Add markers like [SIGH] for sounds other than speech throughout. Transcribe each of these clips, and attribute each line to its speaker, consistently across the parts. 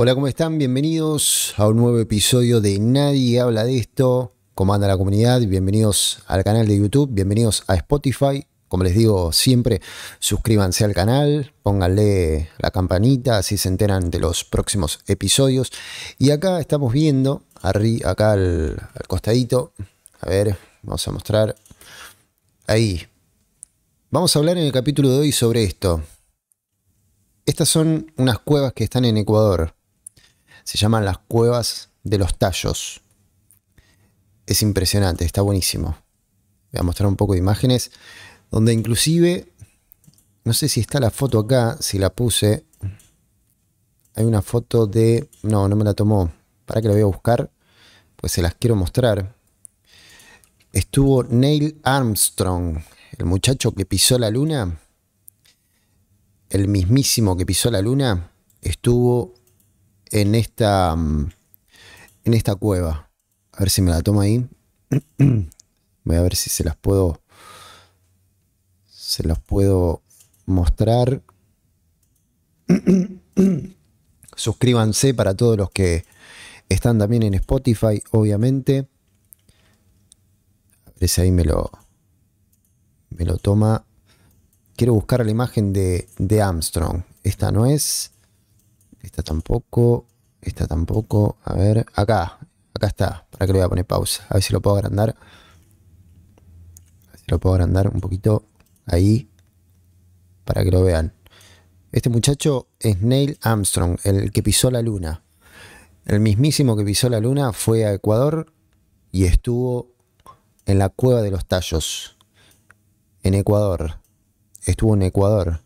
Speaker 1: Hola, ¿cómo están? Bienvenidos a un nuevo episodio de Nadie habla de esto. Comanda la comunidad, bienvenidos al canal de YouTube, bienvenidos a Spotify. Como les digo siempre, suscríbanse al canal, pónganle la campanita, así se enteran de los próximos episodios. Y acá estamos viendo, acá al costadito, a ver, vamos a mostrar. Ahí. Vamos a hablar en el capítulo de hoy sobre esto. Estas son unas cuevas que están en Ecuador se llaman las cuevas de los tallos. Es impresionante, está buenísimo. Voy a mostrar un poco de imágenes, donde inclusive, no sé si está la foto acá, si la puse. Hay una foto de... No, no me la tomó. Para que la voy a buscar, pues se las quiero mostrar. Estuvo Neil Armstrong, el muchacho que pisó la luna el mismísimo que pisó la luna estuvo en esta, en esta cueva. A ver si me la toma ahí. [CLEARS THROAT] Voy a ver si se las puedo. Se las puedo mostrar. [CLEARS THROAT] Suscríbanse para todos los que están también en Spotify, obviamente. A ver si ahí me lo, me lo toma. Quiero buscar la imagen de, de Armstrong. Esta no es. Esta tampoco. Esta tampoco. A ver. Acá. Acá está. Para que le voy a poner pausa. A ver si lo puedo agrandar. A ver si lo puedo agrandar un poquito. Ahí. Para que lo vean. Este muchacho es Neil Armstrong, el que pisó la luna. El mismísimo que pisó la luna fue a Ecuador y estuvo en la cueva de los tallos. En Ecuador. Estuvo en Ecuador.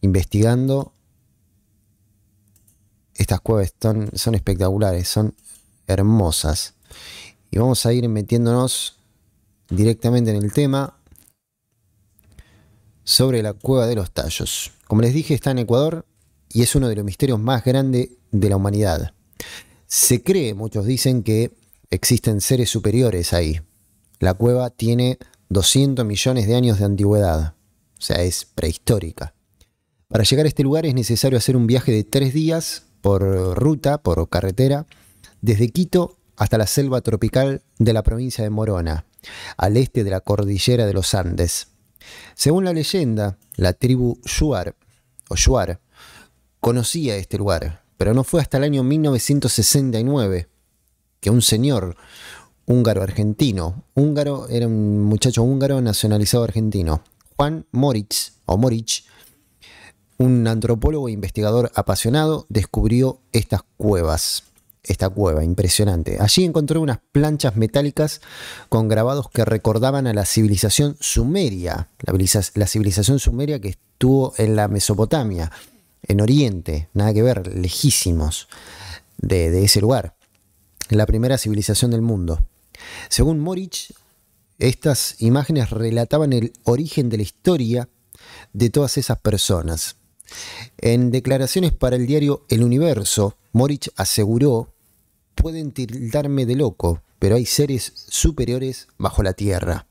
Speaker 1: Investigando estas cuevas son, espectaculares, son hermosas. Y vamos a ir metiéndonos directamente en el tema sobre la cueva de los tallos. Como les dije, está en Ecuador y es uno de los misterios más grandes de la humanidad. Se cree, muchos dicen, que existen seres superiores ahí. La cueva tiene 200 millones de años de antigüedad, o sea, es prehistórica. Para llegar a este lugar es necesario hacer un viaje de tres días por ruta, por carretera, desde Quito hasta la selva tropical de la provincia de Morona, al este de la cordillera de los Andes. Según la leyenda, la tribu Shuar, o Shuar, conocía este lugar, pero no fue hasta el año 1969 que un señor húngaro argentino, húngaro era un muchacho húngaro nacionalizado argentino, Juan Moritz o Moritz, un antropólogo e investigador apasionado descubrió estas cuevas. Esta cueva, impresionante. Allí encontró unas planchas metálicas con grabados que recordaban a la civilización sumeria, la, civilización sumeria que estuvo en la Mesopotamia, en Oriente, nada que ver, lejísimos de, ese lugar, la primera civilización del mundo. Según Morich, estas imágenes relataban el origen de la historia de todas esas personas. En declaraciones para el diario El Universo, Morich aseguró, pueden tildarme de loco, pero hay seres superiores bajo la tierra.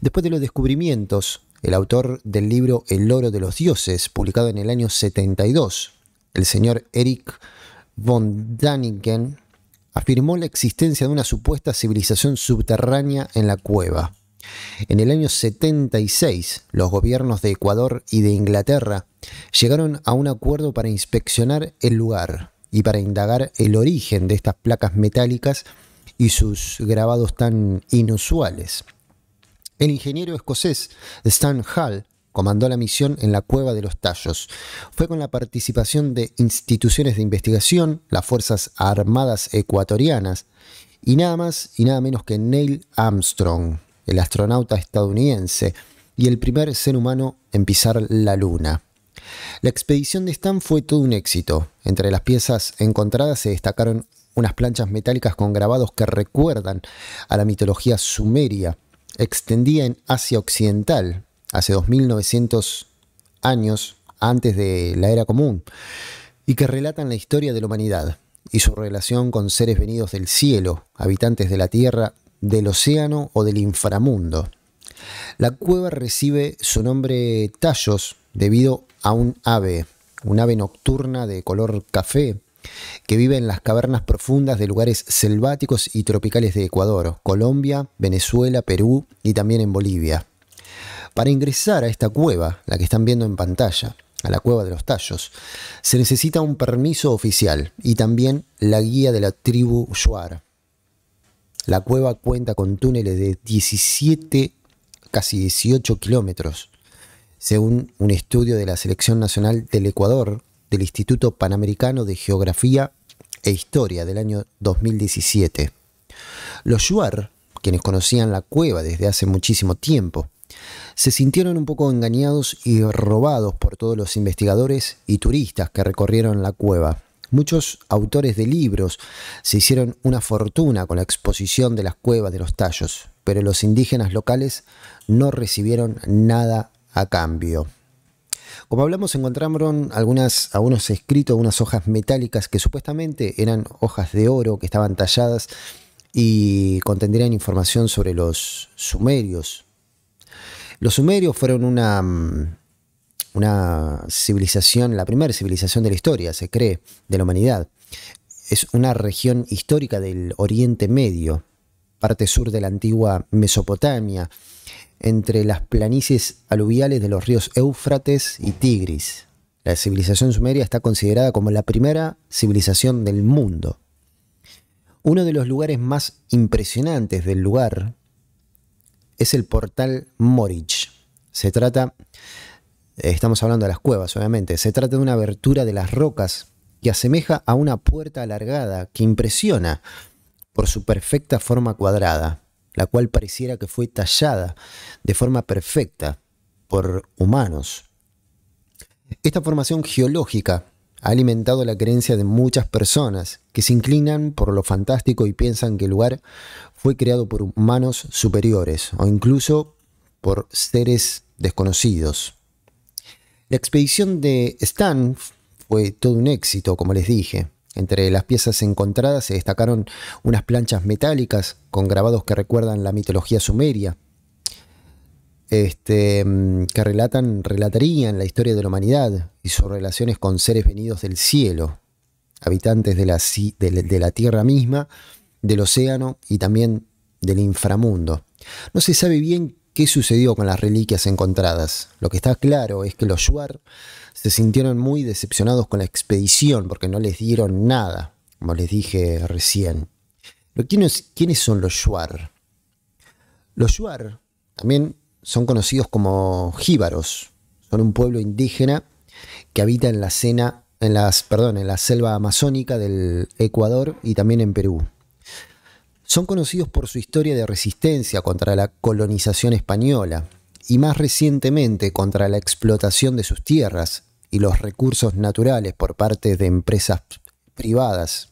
Speaker 1: Después de los descubrimientos, el autor del libro El oro de los dioses, publicado en el año 72, el señor Eric von Daniken, afirmó la existencia de una supuesta civilización subterránea en la cueva. En el año 76, los gobiernos de Ecuador y de Inglaterra llegaron a un acuerdo para inspeccionar el lugar y para indagar el origen de estas placas metálicas y sus grabados tan inusuales. El ingeniero escocés Stan Hall comandó la misión en la Cueva de los Tallos. Fue con la participación de instituciones de investigación, las Fuerzas Armadas Ecuatorianas y nada más y nada menos que Neil Armstrong el astronauta estadounidense, y el primer ser humano en pisar la Luna. La expedición de Stan fue todo un éxito. Entre las piezas encontradas se destacaron unas planchas metálicas con grabados que recuerdan a la mitología sumeria, extendida en Asia Occidental, hace 2900 años antes de la era común, y que relatan la historia de la humanidad y su relación con seres venidos del cielo, habitantes de la tierra del océano o del inframundo. La cueva recibe su nombre Tallos debido a un ave, un ave nocturna de color café que vive en las cavernas profundas de lugares selváticos y tropicales de Ecuador, Colombia, Venezuela, Perú y también en Bolivia. Para ingresar a esta cueva, la que están viendo en pantalla, a la cueva de los tallos, se necesita un permiso oficial y también la guía de la tribu Shuar, la cueva cuenta con túneles de 17, casi 18 kilómetros, según un estudio de la Selección Nacional del Ecuador del Instituto Panamericano de Geografía e Historia del año 2017. Los Yuar, quienes conocían la cueva desde hace muchísimo tiempo, se sintieron un poco engañados y robados por todos los investigadores y turistas que recorrieron la cueva. Muchos autores de libros se hicieron una fortuna con la exposición de las cuevas de los tallos, pero los indígenas locales no recibieron nada a cambio. Como hablamos, encontramos algunas, algunos escritos, unas hojas metálicas que supuestamente eran hojas de oro que estaban talladas y contendrían información sobre los sumerios. Los sumerios fueron una mm, una civilización, la primera civilización de la historia, se cree, de la humanidad. Es una región histórica del Oriente Medio, parte sur de la antigua Mesopotamia, entre las planicies aluviales de los ríos Éufrates y Tigris. La civilización sumeria está considerada como la primera civilización del mundo. Uno de los lugares más impresionantes del lugar es el portal Morich. Se trata eh, estamos hablando de las cuevas, obviamente, se trata de una abertura de las rocas que asemeja a una puerta alargada que impresiona por su perfecta forma cuadrada, la cual pareciera que fue tallada de forma perfecta por humanos. Esta formación geológica ha alimentado la creencia de muchas personas que se inclinan por lo fantástico y piensan que el lugar fue creado por humanos superiores o incluso por seres desconocidos. La expedición de Stan fue todo un éxito, como les dije. Entre las piezas encontradas se destacaron unas planchas metálicas con grabados que recuerdan la mitología sumeria, este, mm, que relatan, relatarían la historia de la humanidad y sus relaciones con seres venidos del cielo, habitantes de la, de la tierra misma, del océano y también del inframundo. No se sabe bien qué sucedió con las reliquias encontradas. Lo que está claro es que los Shuar se sintieron muy decepcionados con la expedición porque no les dieron nada, como les dije recién. ¿quiénes, son los Shuar? Los Shuar también son conocidos como jíbaros. Son un pueblo indígena que habita en la, en, las, perdón, en la selva amazónica del Ecuador y también en Perú. Son conocidos por su historia de resistencia contra la colonización española y más recientemente contra la explotación de sus tierras y los recursos naturales por parte de empresas privadas,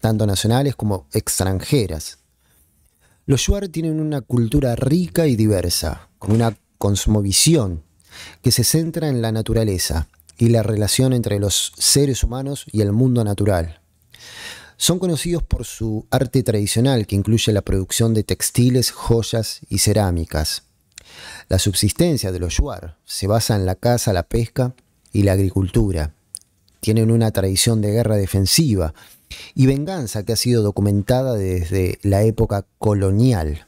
Speaker 1: tanto nacionales como extranjeras. Los Shuar tienen una cultura rica y diversa, con una cosmovisión que se centra en la naturaleza y la relación entre los seres humanos y el mundo natural. Son conocidos por su arte tradicional que incluye la producción de textiles, joyas y cerámicas. La subsistencia de los Yuar se basa en la caza, la pesca y la agricultura. Tienen una tradición de guerra defensiva y venganza que ha sido documentada desde la época colonial.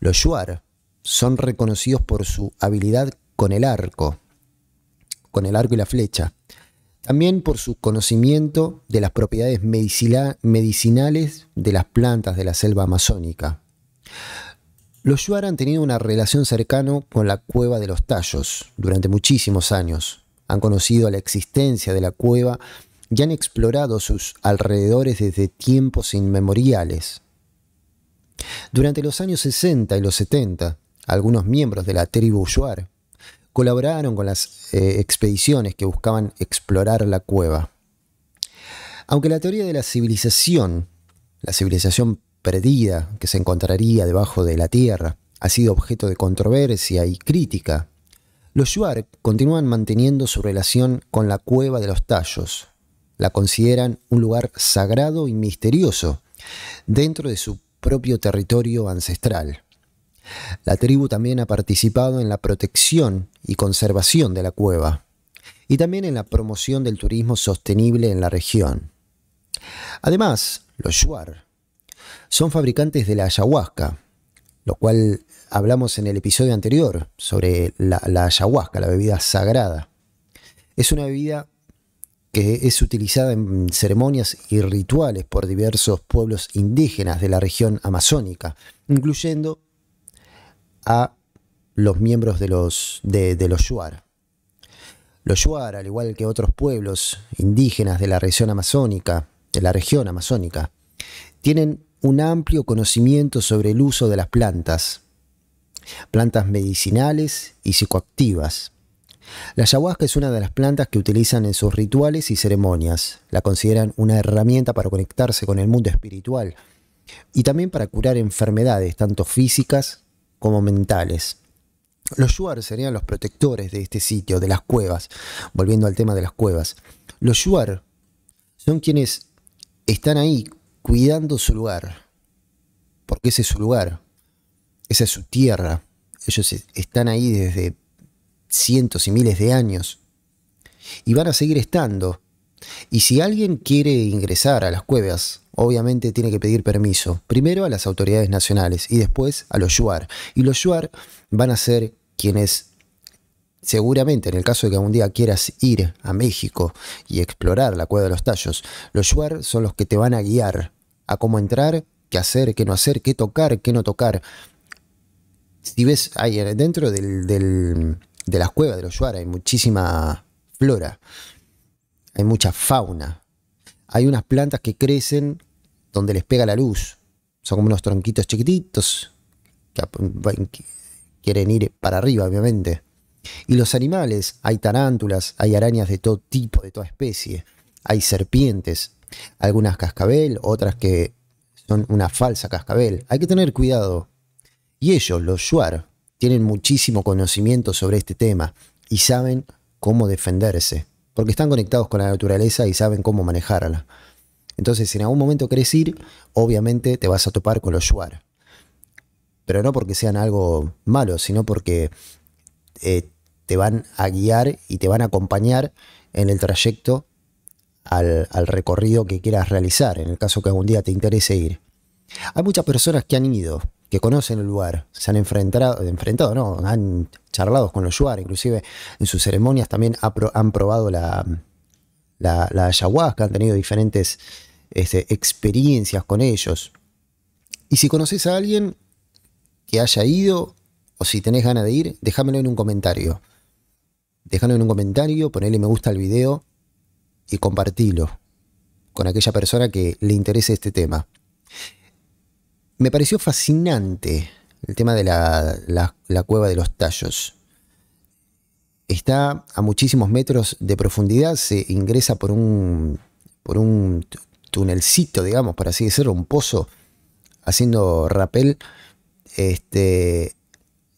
Speaker 1: Los Yuar son reconocidos por su habilidad con el arco, con el arco y la flecha. También por su conocimiento de las propiedades medicinales de las plantas de la selva amazónica. Los Yuar han tenido una relación cercana con la cueva de los tallos durante muchísimos años. Han conocido la existencia de la cueva y han explorado sus alrededores desde tiempos inmemoriales. Durante los años 60 y los 70, algunos miembros de la tribu Yuar colaboraron con las eh, expediciones que buscaban explorar la cueva. Aunque la teoría de la civilización, la civilización perdida que se encontraría debajo de la Tierra, ha sido objeto de controversia y crítica, los Yuark continúan manteniendo su relación con la cueva de los tallos. La consideran un lugar sagrado y misterioso dentro de su propio territorio ancestral. La tribu también ha participado en la protección y conservación de la cueva y también en la promoción del turismo sostenible en la región. Además, los Shuar son fabricantes de la ayahuasca, lo cual hablamos en el episodio anterior sobre la, la ayahuasca, la bebida sagrada. Es una bebida que es utilizada en ceremonias y rituales por diversos pueblos indígenas de la región amazónica, incluyendo a los miembros de los, de, los Yuar. Los Yuar, al igual que otros pueblos indígenas de la región amazónica, de la región amazónica, tienen un amplio conocimiento sobre el uso de las plantas, plantas medicinales y psicoactivas. La ayahuasca es una de las plantas que utilizan en sus rituales y ceremonias. La consideran una herramienta para conectarse con el mundo espiritual y también para curar enfermedades, tanto físicas como mentales. Los yuar serían los protectores de este sitio, de las cuevas. Volviendo al tema de las cuevas. Los yuar son quienes están ahí cuidando su lugar. Porque ese es su lugar. Esa es su tierra. Ellos están ahí desde cientos y miles de años. Y van a seguir estando. Y si alguien quiere ingresar a las cuevas, obviamente tiene que pedir permiso, primero a las autoridades nacionales y después a los Yuar. Y los Yuar van a ser quienes seguramente en el caso de que algún día quieras ir a México y explorar la cueva de los tallos, los Yuar son los que te van a guiar a cómo entrar, qué hacer, qué no hacer, qué tocar, qué no tocar. Si ves, ahí dentro de las cuevas de los Yuar hay muchísima flora hay mucha fauna. Hay unas plantas que crecen donde les pega la luz. Son como unos tronquitos chiquititos que quieren ir para arriba, obviamente. Y los animales, hay tarántulas, hay arañas de todo tipo, de toda especie. Hay serpientes, algunas cascabel, otras que son una falsa cascabel. Hay que tener cuidado. Y ellos, los Shuar, tienen muchísimo conocimiento sobre este tema y saben cómo defenderse porque están conectados con la naturaleza y saben cómo manejarla. Entonces, si en algún momento querés ir, obviamente te vas a topar con los yuar. Pero no porque sean algo malo, sino porque eh, te van a guiar y te van a acompañar en el trayecto al, al recorrido que quieras realizar, en el caso que algún día te interese ir. Hay muchas personas que han ido, que conocen el lugar, se han enfrentado, no, han charlado con los Yuar, inclusive en sus ceremonias también han probado la, ayahuasca, han tenido diferentes este, experiencias con ellos. Y si conoces a alguien que haya ido o si tenés ganas de ir, déjamelo en un comentario. Déjalo en un comentario, ponele me gusta al video y compartilo con aquella persona que le interese este tema me pareció fascinante el tema de la, la, cueva de los tallos. Está a muchísimos metros de profundidad, se ingresa por un, por un tunelcito, digamos, por así decirlo, un pozo, haciendo rapel. Este,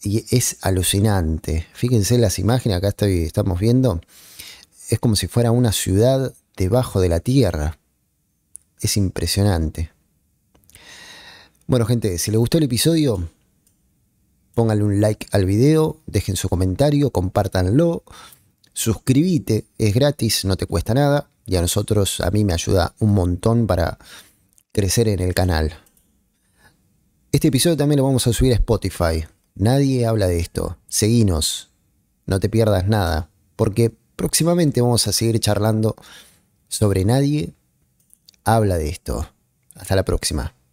Speaker 1: y es alucinante. Fíjense las imágenes, acá estamos viendo. Es como si fuera una ciudad debajo de la tierra. Es impresionante. Bueno, gente, si les gustó el episodio, pónganle un like al video, dejen su comentario, compártanlo, suscríbete, es gratis, no te cuesta nada y a nosotros, a mí me ayuda un montón para crecer en el canal. Este episodio también lo vamos a subir a Spotify. Nadie habla de esto. Seguinos. No te pierdas nada. Porque próximamente vamos a seguir charlando sobre nadie habla de esto. Hasta la próxima.